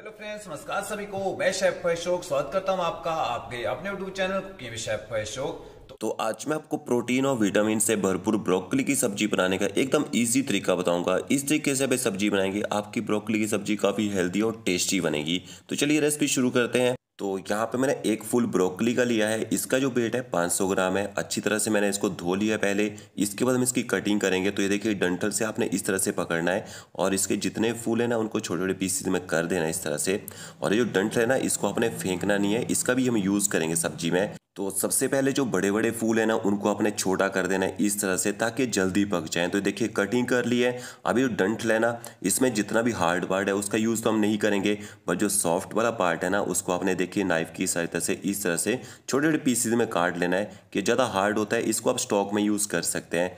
hello friends नमस्कार सभी को मैं शेफ अशोक स्वागत करता हूं आपका आपके अपने YouTube channel cooking chef Ashok तो-, तो आज मैं आपको प्रोटीन और विटामिन से भरपूर ब्रोकली की सब्जी बनाने का एकदम इजी तरीका बताऊंगा इस तरीके से आप सब्जी बनाएंगे आपकी ब्रोकली की सब्जी काफ़ी हेल्दी और टेस्टी बनेगी तो चलिए रेसिपी शुरू करते हैं तो यहाँ पे मैंने एक फुल ब्रोकली का लिया है इसका जो वेट है 500 ग्राम है अच्छी तरह से मैंने इसको धो लिया पहले इसके बाद हम इसकी कटिंग करेंगे तो ये देखिए डंठल से आपने इस तरह से पकड़ना है और इसके जितने फूल हैं ना उनको छोटे छोटे पीसीज में कर देना इस तरह से और ये जो डंठल है ना इसको आपने फेंकना नहीं है इसका भी हम यूज़ करेंगे सब्जी में तो सबसे पहले जो बड़े बड़े फूल हैं ना उनको आपने छोटा कर देना है इस तरह से ताकि जल्दी पक जाएं तो देखिए कटिंग कर ली है अभी जो डंट लेना इसमें जितना भी हार्ड पार्ट है उसका यूज़ तो हम नहीं करेंगे बट जो सॉफ्ट वाला पार्ट है ना उसको आपने देखिए नाइफ़ की सहायता से इस तरह से छोटे छोटे पीसीज में काट लेना है कि ज़्यादा हार्ड होता है इसको आप स्टॉक में यूज़ कर सकते हैं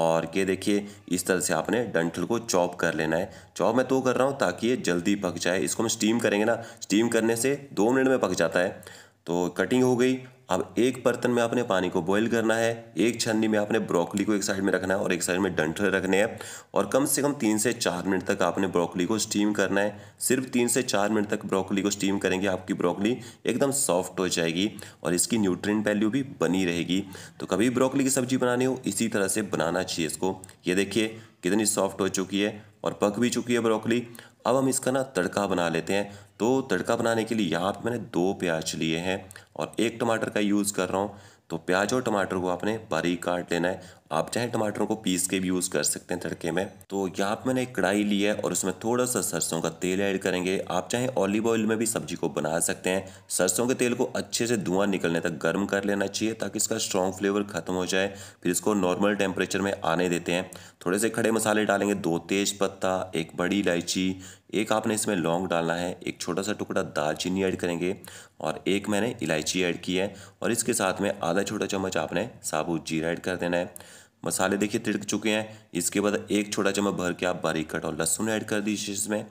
और ये देखिए इस तरह से आपने डंठल को चॉप कर लेना है चॉप मैं तो कर रहा हूँ ताकि ये जल्दी पक जाए इसको हम स्टीम करेंगे ना स्टीम करने से दो मिनट में पक जाता है तो कटिंग हो गई अब एक बर्तन में आपने पानी को बॉईल करना है एक छन्नी में आपने ब्रोकली को एक साइड में रखना है और एक साइड में डंठल रखने हैं और कम से कम तीन से चार मिनट तक आपने ब्रोकली को स्टीम करना है सिर्फ तीन से चार मिनट तक ब्रोकली को स्टीम करेंगे आपकी ब्रोकली एकदम सॉफ्ट हो जाएगी और इसकी न्यूट्रिन वैल्यू भी बनी रहेगी तो कभी ब्रोकली की सब्जी बनानी हो इसी तरह से बनाना चाहिए इसको ये देखिए कितनी सॉफ्ट हो चुकी है और पक भी चुकी है ब्रोकली अब हम इसका ना तड़का बना लेते हैं तो तड़का बनाने के लिए यहाँ पर मैंने दो प्याज लिए हैं और एक टमाटर का यूज़ कर रहा हूँ तो प्याज और टमाटर को आपने बारीक काट लेना है आप चाहे टमाटरों को पीस के भी यूज़ कर सकते हैं तड़के में तो यहाँ पर मैंने एक कढ़ाई ली है और उसमें थोड़ा सा सरसों का तेल ऐड करेंगे आप चाहे ऑलिव ऑयल में भी सब्जी को बना सकते हैं सरसों के तेल को अच्छे से धुआं निकलने तक गर्म कर लेना चाहिए ताकि इसका स्ट्रॉन्ग फ्लेवर खत्म हो जाए फिर इसको नॉर्मल टेम्परेचर में आने देते हैं थोड़े से खड़े मसाले डालेंगे दो तेज़ पत्ता एक बड़ी इलायची एक आपने इसमें लौंग डालना है एक छोटा सा टुकड़ा दालचीनी ऐड करेंगे और एक मैंने इलायची ऐड की है और इसके साथ में आधा छोटा चम्मच आपने साबुत जीरा ऐड कर देना है मसाले देखिए तिड़क चुके हैं इसके बाद एक छोटा चम्मच भर के आप बारीक और लहसुन ऐड कर दीजिए इसमें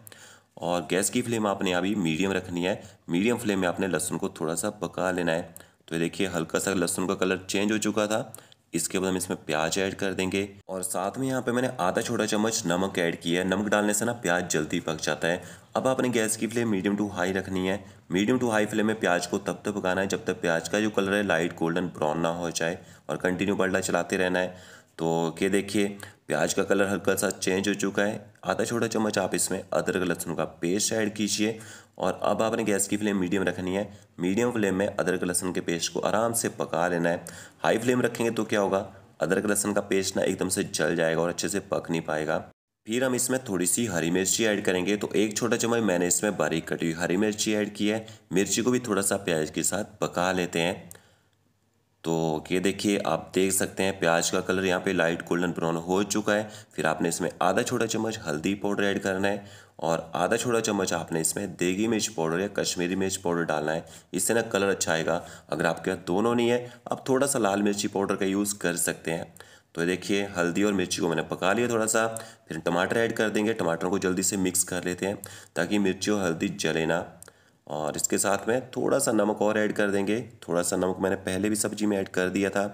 और गैस की फ्लेम आपने अभी मीडियम रखनी है मीडियम फ्लेम में आपने लहसुन को थोड़ा सा पका लेना है तो देखिए हल्का सा लहसुन का कलर चेंज हो चुका था इसके बाद हम इसमें प्याज ऐड कर देंगे और साथ में यहाँ पे मैंने आधा छोटा चम्मच नमक ऐड किया है नमक डालने से ना प्याज जल्दी पक जाता है अब आपने गैस की फ्लेम मीडियम टू हाई रखनी है मीडियम टू हाई फ्लेम में प्याज को तब तक पकाना है जब तक प्याज का जो कलर है लाइट गोल्डन ब्राउन ना हो जाए और कंटिन्यू पलटा चलाते रहना है तो ये देखिए प्याज का कलर हल्का सा चेंज हो चुका है आधा छोटा चम्मच आप इसमें अदरक लहसुन का पेस्ट ऐड कीजिए और अब आपने गैस की फ्लेम मीडियम रखनी है मीडियम फ्लेम में अदरक लहसुन के पेस्ट को आराम से पका लेना है हाई फ्लेम रखेंगे तो क्या होगा अदरक लहसुन का पेस्ट ना एकदम से जल जाएगा और अच्छे से पक नहीं पाएगा फिर हम इसमें थोड़ी सी हरी मिर्ची ऐड करेंगे तो एक छोटा चम्मच मैंने इसमें बारीक कटी हुई हरी मिर्ची ऐड की है मिर्ची को भी थोड़ा सा प्याज के साथ पका लेते हैं तो ये देखिए आप देख सकते हैं प्याज का कलर यहाँ पे लाइट गोल्डन ब्राउन हो चुका है फिर आपने इसमें आधा छोटा चम्मच हल्दी पाउडर ऐड करना है और आधा छोटा चम्मच आपने इसमें देगी मिर्च पाउडर या कश्मीरी मिर्च पाउडर डालना है इससे ना कलर अच्छा आएगा अगर आपके पास दोनों नहीं है आप थोड़ा सा लाल मिर्ची पाउडर का यूज़ कर सकते हैं तो देखिए हल्दी और मिर्ची को मैंने पका लिया थोड़ा सा फिर टमाटर ऐड कर देंगे टमाटरों को जल्दी से मिक्स कर लेते हैं ताकि मिर्ची और हल्दी जले ना और इसके साथ में थोड़ा सा नमक और ऐड कर देंगे थोड़ा सा नमक मैंने पहले भी सब्जी में ऐड कर दिया था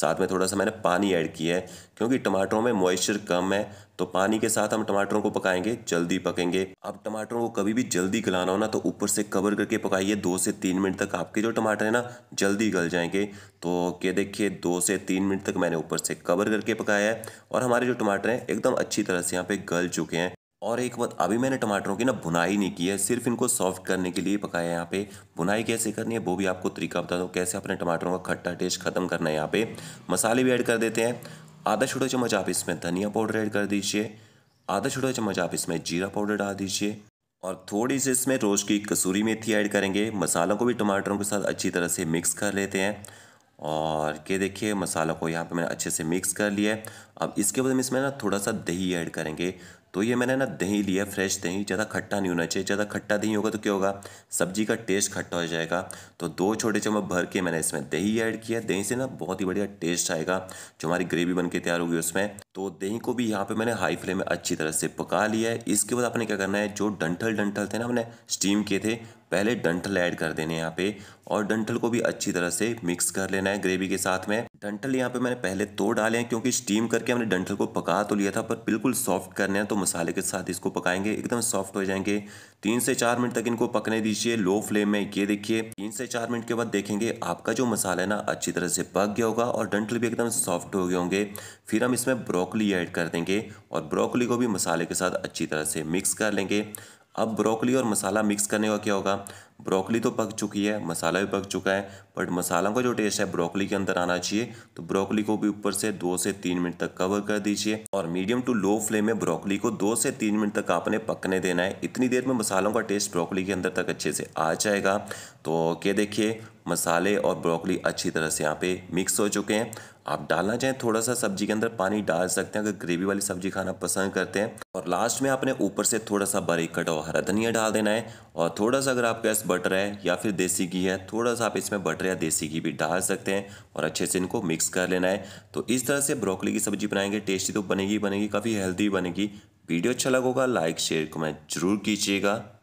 साथ में थोड़ा सा मैंने पानी ऐड किया है क्योंकि टमाटरों में मॉइस्चर कम है तो पानी के साथ हम टमाटरों को पकाएंगे जल्दी पकेंगे अब टमाटरों को कभी भी जल्दी गलाना हो ना तो ऊपर से कवर करके पकाइए दो से तीन मिनट तक आपके जो टमाटर हैं ना जल्दी गल जाएंगे तो ये देखिए दो से तीन मिनट तक मैंने ऊपर से कवर करके पकाया है और हमारे जो टमाटर हैं एकदम अच्छी तरह से यहाँ पर गल चुके हैं और एक बात अभी मैंने टमाटरों की ना भुनाई नहीं की है सिर्फ इनको सॉफ्ट करने के लिए पकाया है यहाँ पे भुनाई कैसे करनी है वो भी आपको तरीका बता दो कैसे अपने टमाटरों का खट्टा टेस्ट खत्म करना है यहाँ पे मसाले भी ऐड कर देते हैं आधा छोटा चम्मच आप इसमें धनिया पाउडर ऐड कर दीजिए आधा छोटा चम्मच आप इसमें जीरा पाउडर डाल दीजिए और थोड़ी सी इसमें रोज़ की कसूरी मेथी ऐड करेंगे मसालों को भी टमाटरों के साथ अच्छी तरह से मिक्स कर लेते हैं और ये देखिए मसाला को यहाँ पे मैंने अच्छे से मिक्स कर लिया है अब इसके बाद हम इसमें ना थोड़ा सा दही ऐड करेंगे तो ये मैंने ना दही लिया फ्रेश दही ज़्यादा खट्टा नहीं होना चाहिए ज़्यादा खट्टा दही होगा तो क्या होगा सब्जी का टेस्ट खट्टा हो जाएगा तो दो छोटे चम्मच भर के मैंने इसमें दही ऐड किया दही से ना बहुत ही बढ़िया टेस्ट आएगा जो हमारी ग्रेवी बन के तैयार होगी उसमें तो दही को भी यहाँ पे मैंने हाई फ्लेम में अच्छी तरह से पका लिया है इसके बाद आपने क्या करना है जो डंठल डंठल थे ना हमने स्टीम किए थे पहले डंठल ऐड कर देने यहाँ पे और डंठल को भी अच्छी तरह से मिक्स कर लेना है ग्रेवी के साथ में डंठल यहाँ पे मैंने पहले तो डाले हैं क्योंकि स्टीम करके हमने डंठल को पका तो लिया था पर बिल्कुल सॉफ्ट करने हैं तो मसाले के साथ इसको पकाएंगे एकदम सॉफ्ट हो जाएंगे तीन से चार मिनट तक इनको पकने दीजिए लो फ्लेम में ये देखिए तीन से चार मिनट के बाद देखेंगे आपका जो मसाला है ना अच्छी तरह से पक गया होगा और डंठल भी एकदम सॉफ्ट हो गए होंगे फिर हम इसमें ब्रोकली ऐड कर देंगे और ब्रोकली को भी मसाले के साथ अच्छी तरह से मिक्स कर लेंगे अब ब्रोकली और मसाला मिक्स करने का क्या होगा ब्रोकली तो पक चुकी है मसाला भी पक चुका है बट मसाला का जो टेस्ट है ब्रोकली के अंदर आना चाहिए तो ब्रोकली को भी ऊपर से दो से तीन मिनट तक कवर कर दीजिए और मीडियम टू लो फ्लेम में ब्रोकली को दो से तीन मिनट तक आपने पकने देना है इतनी देर में मसालों का टेस्ट ब्रोकली के अंदर तक अच्छे से आ जाएगा तो ये देखिए मसाले और ब्रोकली अच्छी तरह से यहाँ पे मिक्स हो चुके हैं आप डालना चाहें थोड़ा सा सब्जी के अंदर पानी डाल सकते हैं अगर ग्रेवी वाली सब्जी खाना पसंद करते हैं और लास्ट में आपने ऊपर से थोड़ा सा बारीक कटा हुआ हरा धनिया डाल देना है और थोड़ा सा अगर आपके पास बटर है या फिर देसी घी है थोड़ा सा आप इसमें बटर या देसी घी भी डाल सकते हैं और अच्छे से इनको मिक्स कर लेना है तो इस तरह से ब्रोकली की सब्जी बनाएंगे टेस्टी तो बनेगी बनेगी काफ़ी हेल्दी बनेगी वीडियो अच्छा लगेगा लाइक शेयर कमेंट जरूर कीजिएगा